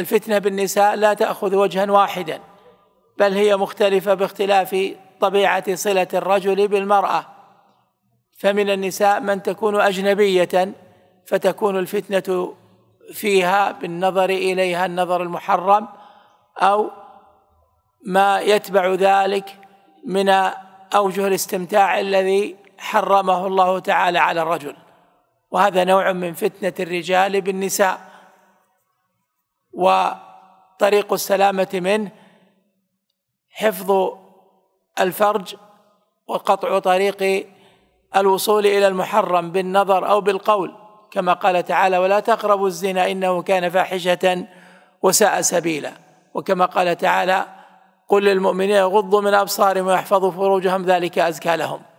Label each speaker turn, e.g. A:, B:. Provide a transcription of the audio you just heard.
A: الفتنه بالنساء لا تاخذ وجها واحدا بل هي مختلفه باختلاف طبيعه صله الرجل بالمراه فمن النساء من تكون اجنبيه فتكون الفتنه فيها بالنظر اليها النظر المحرم او ما يتبع ذلك من اوجه الاستمتاع الذي حرمه الله تعالى على الرجل وهذا نوع من فتنه الرجال بالنساء وطريق السلامه منه حفظ الفرج وقطع طريق الوصول الى المحرم بالنظر او بالقول كما قال تعالى ولا تقربوا الزنا انه كان فاحشه وساء سبيلا وكما قال تعالى قل للمؤمنين يغضوا من ابصارهم ويحفظوا فروجهم ذلك ازكى لهم